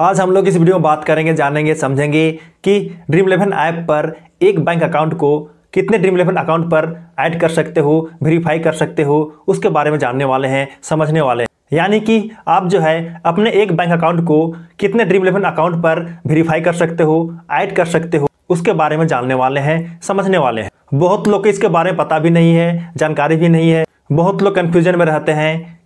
आज हम लोग इस वीडियो में बात करेंगे जानेंगे समझेंगे कि ड्रीम इलेवन ऐप पर एक बैंक अकाउंट को कितने ड्रीम इलेवन अकाउंट पर ऐड कर सकते हो वेरीफाई कर सकते हो उसके बारे में जानने वाले हैं समझने वाले हैं यानी कि आप जो है अपने एक बैंक अकाउंट को कितने ड्रीम इलेवन अकाउंट पर वेरीफाई कर सकते हो ऐड कर सकते हो उसके बारे में जानने वाले हैं समझने वाले हैं बहुत लोग इसके बारे में पता भी नहीं है जानकारी भी नहीं है बहुत लोग कन्फ्यूजन में रहते हैं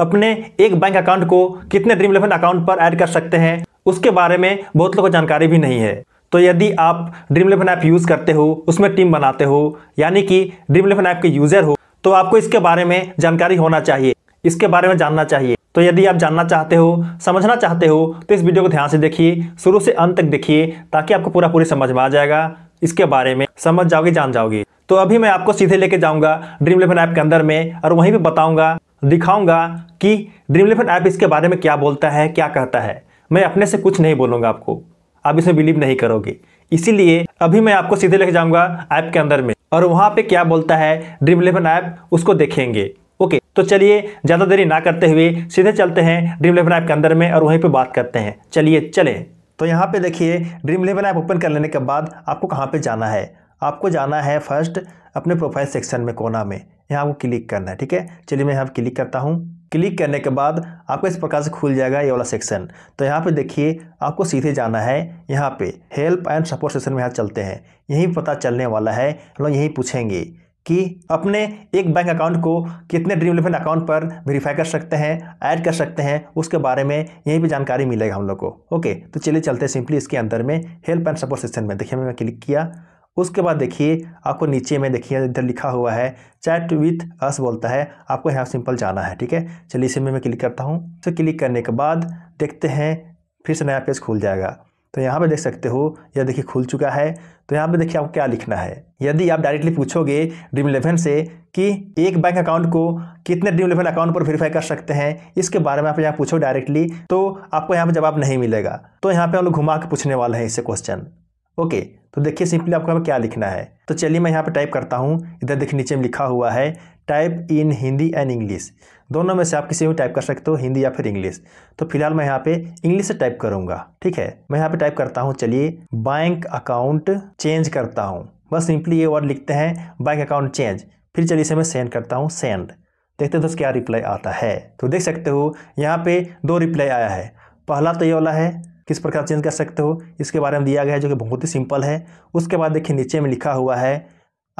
अपने एक बैंक अकाउंट को कितने ड्रीम इलेवन अकाउंट पर ऐड कर सकते हैं उसके बारे में बहुत लोगों को जानकारी भी नहीं है तो यदि आप ड्रीम इलेवन ऐप यूज़ करते हो उसमें टीम बनाते हो यानी कि ड्रीम इलेवन ऐप के यूज़र हो तो आपको इसके बारे में जानकारी होना चाहिए इसके बारे में जानना चाहिए तो यदि आप जानना चाहते हो समझना चाहते हो तो इस वीडियो को ध्यान से देखिए शुरू से अंत तक देखिए ताकि आपको पूरा पूरी समझ में आ जाएगा इसके बारे में समझ जाओगे जान जाओगे तो अभी मैं आपको सीधे लेके जाऊंगा ड्रीम इलेवन ऐप के अंदर में और वहीं पे बताऊंगा दिखाऊंगा कि ड्रीम इलेवन ऐप इसके बारे में क्या बोलता है क्या कहता है मैं अपने से कुछ नहीं बोलूंगा आपको आप इसमें बिलीव नहीं करोगे इसीलिए अभी मैं आपको सीधे लेके जाऊंगा ऐप के अंदर में और वहां पे क्या बोलता है ड्रीम इलेवन ऐप उसको देखेंगे ओके तो चलिए ज़्यादा देरी ना करते हुए सीधे चलते हैं ड्रीम इलेवन ऐप के अंदर में और वहीं पर बात करते हैं चलिए चले तो यहाँ पे देखिए ड्रीम इलेवन ऐप ओपन कर लेने के बाद आपको कहाँ पे जाना है आपको जाना है फर्स्ट अपने प्रोफाइल सेक्शन में कोना में यहाँ आपको क्लिक करना है ठीक है चलिए मैं यहाँ पर क्लिक करता हूँ क्लिक करने के बाद आपको इस प्रकार से खुल जाएगा ये वाला सेक्शन तो यहाँ पे देखिए आपको सीधे जाना है यहाँ पे हेल्प एंड सपोर्ट सेक्शन में यहाँ चलते हैं यहीं पता चलने वाला है हम मतलब लोग यहीं पूछेंगे कि अपने एक बैंक अकाउंट को कितने ड्रीम इलेवन अकाउंट पर वेरीफाई कर सकते हैं ऐड कर सकते हैं उसके बारे में यहीं पर जानकारी मिलेगा हम लोग को ओके तो चलिए चलते सिंपली इसके अंदर में हेल्प एंड सपोर्ट सेक्शन में देखिए मैं क्लिक किया उसके बाद देखिए आपको नीचे में देखिए इधर लिखा हुआ है चैट विथ अस बोलता है आपको यहाँ सिंपल जाना है ठीक है चलिए इसी में मैं क्लिक करता हूँ तो क्लिक करने के बाद देखते हैं फिर से नया पेज खुल जाएगा तो यहाँ पे देख सकते हो यह देखिए खुल चुका है तो यहाँ पे देखिए आपको क्या लिखना है यदि आप डायरेक्टली पूछोगे ड्रीम इलेवन से कि एक बैंक अकाउंट को कितने ड्रीम इलेवन अकाउंट पर वेरीफाई कर सकते हैं इसके बारे में आप यहाँ पूछो डायरेक्टली तो आपको यहाँ पे जवाब नहीं मिलेगा तो यहाँ पे हम लोग घुमा के पूछने वाले हैं इससे क्वेश्चन ओके तो देखिए सिंपली आपको यहाँ पर क्या लिखना है तो चलिए मैं यहाँ पर टाइप करता हूँ इधर देखिए नीचे में लिखा हुआ है type in Hindi and English दोनों में से आप किसी भी टाइप कर सकते हो हिंदी या फिर इंग्लिश तो फिलहाल मैं यहाँ पे इंग्लिश से टाइप करूंगा ठीक है मैं यहाँ पे टाइप करता हूँ चलिए बैंक अकाउंट चेंज करता हूँ बस सिंपली ये वर्ड लिखते हैं बैंक अकाउंट चेंज फिर चलिए इसे मैं सेंड करता हूँ सेंड देखते दोस्त क्या रिप्लाई आता है तो देख सकते हो यहाँ पे दो रिप्लाई आया है पहला तो ये वाला है किस प्रकार चेंज कर सकते हो इसके बारे में दिया गया है जो कि बहुत ही सिंपल है उसके बाद देखिए नीचे में लिखा हुआ है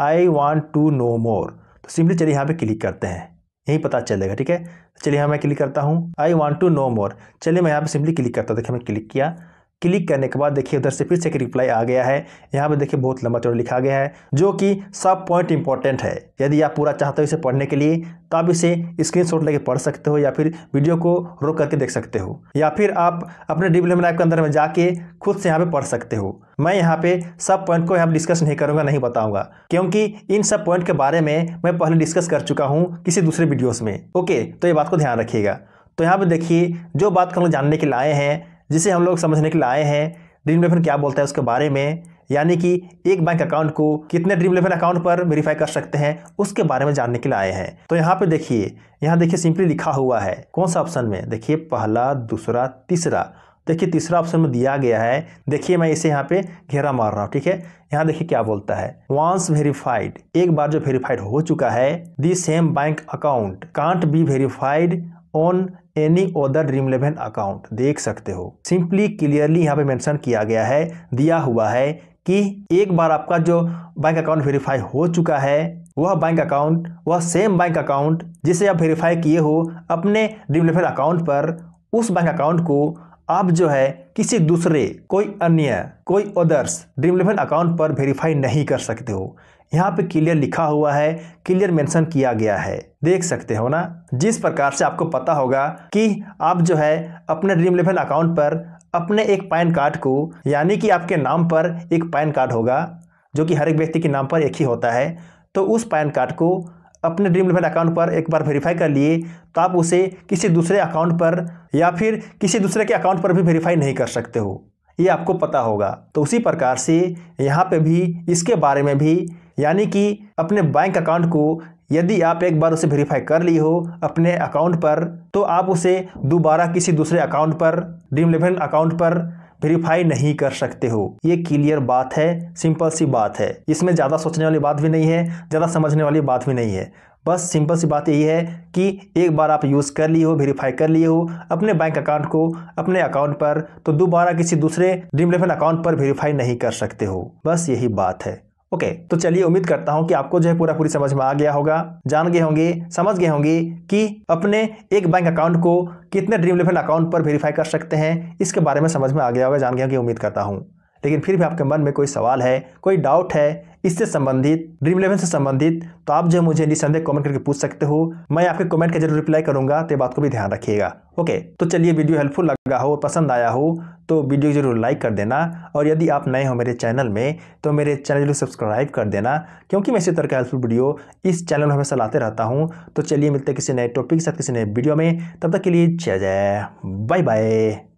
I want to know more तो सिंपली चलिए यहाँ पे क्लिक करते हैं यही पता चलेगा ठीक है चलिए यहाँ मैं क्लिक करता हूँ I want to know more चलिए मैं यहाँ पे सिंपली क्लिक करता हूँ देखिए मैं क्लिक किया क्लिक करने के बाद देखिए उधर से फिर से एक रिप्लाई आ गया है यहाँ पे देखिए बहुत लंबा चौड़ा लिखा गया है जो कि सब पॉइंट इंपॉर्टेंट है यदि आप पूरा चाहते हो इसे पढ़ने के लिए तो आप इसे स्क्रीनशॉट लेके पढ़ सकते हो या फिर वीडियो को रोक करके देख सकते हो या फिर आप अपने डिप्लोमा ऐप के अंदर में जाके खुद से यहाँ पे पढ़ सकते हो मैं यहाँ पे सब पॉइंट को यहाँ डिस्कस नहीं करूँगा नहीं बताऊँगा क्योंकि इन सब पॉइंट के बारे में मैं पहले डिस्कस कर चुका हूँ किसी दूसरे वीडियोज़ में ओके तो ये बात को ध्यान रखिएगा तो यहाँ पर देखिए जो बात हम लोग जानने के लिए आए हैं जिसे हम लोग समझने के लिए आए हैं ड्रीम इलेवन क्या बोलता है उसके बारे में यानी कि एक बैंक अकाउंट को कितने ड्रीम इलेवन अकाउंट पर वेरीफाई कर सकते हैं उसके बारे में जानने के लिए आए हैं तो यहाँ पे देखिए यहाँ देखिए सिंपली लिखा हुआ है कौन सा ऑप्शन में देखिए पहला दूसरा तीसरा देखिए तीसरा ऑप्शन में दिया गया है देखिए मैं इसे यहाँ पे घेरा मार रहा हूँ ठीक है यहाँ देखिए क्या बोलता है वांस वेरीफाइड एक बार जो वेरीफाइड हो चुका है the same bank account can't be verified on any other Dream Eleven account देख सकते हो सिंपली क्लियरली यहाँ पे मेंशन किया गया है दिया हुआ है कि एक बार आपका जो बैंक अकाउंट वेरीफाई हो चुका है वह बैंक अकाउंट वह सेम बैंक अकाउंट जिसे आप वेरीफाई किए हो अपने ड्रीम इलेवन अकाउंट पर उस बैंक अकाउंट को आप जो है किसी दूसरे कोई अन्य कोई अदर्स ड्रीम इलेवन अकाउंट पर वेरीफाई नहीं कर सकते हो यहाँ पे क्लियर लिखा हुआ है क्लियर मेंशन किया गया है देख सकते हो ना जिस प्रकार से आपको पता होगा कि आप जो है अपने ड्रीम इलेवन अकाउंट पर अपने एक पैन कार्ड को यानी कि आपके नाम पर एक पैन कार्ड होगा जो कि हर एक व्यक्ति के नाम पर एक ही होता है तो उस पैन कार्ड को अपने ड्रीम इलेवन अकाउंट पर एक बार वेरीफाई कर लिए तो आप उसे किसी दूसरे अकाउंट पर या फिर किसी दूसरे के अकाउंट पर भी वेरीफाई नहीं कर सकते हो ये आपको पता होगा तो उसी प्रकार से यहाँ पे भी इसके बारे में भी यानी कि अपने बैंक अकाउंट को यदि आप एक बार उसे वेरीफाई कर ली हो अपने अकाउंट पर तो आप उसे दोबारा किसी दूसरे अकाउंट पर ड्रीम इलेवन अकाउंट पर वेरीफाई नहीं कर सकते हो ये क्लियर बात है सिंपल सी बात है इसमें ज़्यादा सोचने वाली बात भी नहीं है ज़्यादा समझने वाली बात भी नहीं है बस सिंपल सी बात यही है कि एक बार आप यूज़ कर लिए हो वेरीफाई कर लिए हो अपने बैंक अकाउंट को अपने अकाउंट पर तो दोबारा किसी दूसरे ड्रीम इलेवन अकाउंट पर वेरीफाई नहीं कर सकते हो बस यही बात है ओके तो चलिए उम्मीद करता हूं कि आपको जो है पूरा पूरी समझ में आ गया होगा जान गए होंगे समझ गए होंगे कि अपने एक बैंक अकाउंट को कितने ड्रीम इलेवन अकाउंट पर वेरीफाई कर सकते हैं इसके बारे में समझ में आ गया होगा जान गए होंगे उम्मीद करता हूं लेकिन फिर भी आपके मन में कोई सवाल है कोई डाउट है इससे संबंधित ड्रीम इलेवन से संबंधित तो आप जो मुझे निसंदेह कमेंट करके पूछ सकते हो मैं आपके कमेंट का जरूर रिप्लाई करूंगा तो बात को भी ध्यान रखिएगा ओके तो चलिए वीडियो हेल्पफुल लगा हो पसंद आया हो तो वीडियो ज़रूर लाइक कर देना और यदि आप नए हो मेरे चैनल में तो मेरे चैनल जरूर सब्सक्राइब कर देना क्योंकि मैं इसी तरह का हेल्पफुल वीडियो इस चैनल में हमेशा लाते रहता हूँ तो चलिए मिलते किसी नए टॉपिक के साथ किसी नए वीडियो में तब तक के लिए जय जय बाय बाय